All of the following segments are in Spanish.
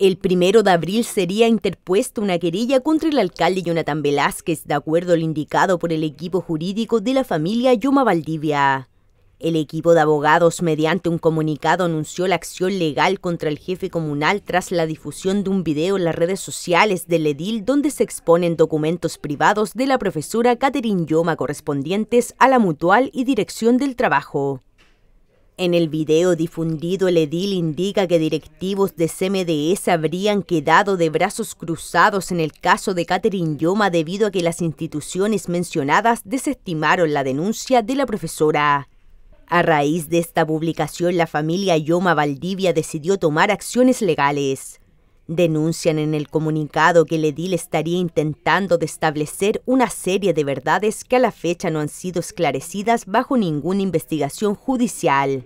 El primero de abril sería interpuesta una querella contra el alcalde Jonathan Velázquez, de acuerdo al indicado por el equipo jurídico de la familia Yuma Valdivia. El equipo de abogados, mediante un comunicado, anunció la acción legal contra el jefe comunal tras la difusión de un video en las redes sociales del edil donde se exponen documentos privados de la profesora Catherine Yoma correspondientes a la mutual y dirección del trabajo. En el video difundido, el edil indica que directivos de CMDS habrían quedado de brazos cruzados en el caso de Katherine Yoma debido a que las instituciones mencionadas desestimaron la denuncia de la profesora. A raíz de esta publicación, la familia Yoma Valdivia decidió tomar acciones legales. Denuncian en el comunicado que el edil estaría intentando de establecer una serie de verdades que a la fecha no han sido esclarecidas bajo ninguna investigación judicial.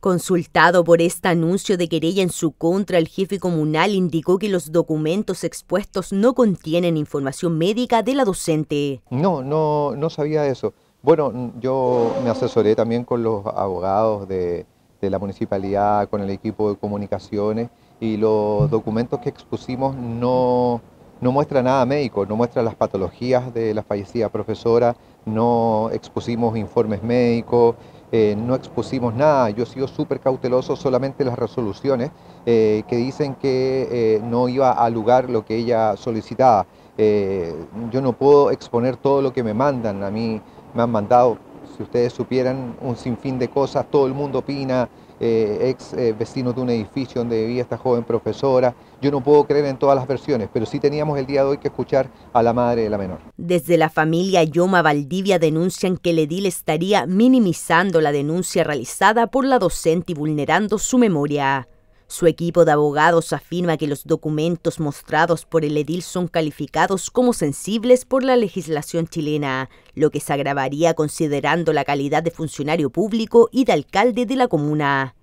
Consultado por este anuncio de querella en su contra, el jefe comunal indicó que los documentos expuestos no contienen información médica de la docente. No, no, no sabía eso. Bueno, yo me asesoré también con los abogados de la municipalidad, con el equipo de comunicaciones y los documentos que expusimos no, no muestran nada médico, no muestra las patologías de la fallecida profesora, no expusimos informes médicos, eh, no expusimos nada. Yo he sido súper cauteloso, solamente las resoluciones eh, que dicen que eh, no iba a lugar lo que ella solicitaba. yo no puedo exponer todo lo que me mandan, a mí me han mandado si ustedes supieran un sinfín de cosas, todo el mundo opina, eh, ex eh, vecino de un edificio donde vivía esta joven profesora. Yo no puedo creer en todas las versiones, pero sí teníamos el día de hoy que escuchar a la madre de la menor. Desde la familia Yoma Valdivia denuncian que el edil estaría minimizando la denuncia realizada por la docente y vulnerando su memoria. Su equipo de abogados afirma que los documentos mostrados por el edil son calificados como sensibles por la legislación chilena, lo que se agravaría considerando la calidad de funcionario público y de alcalde de la comuna.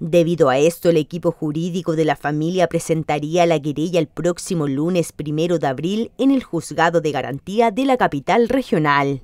Debido a esto, el equipo jurídico de la familia presentaría la querella el próximo lunes primero de abril en el Juzgado de Garantía de la capital regional.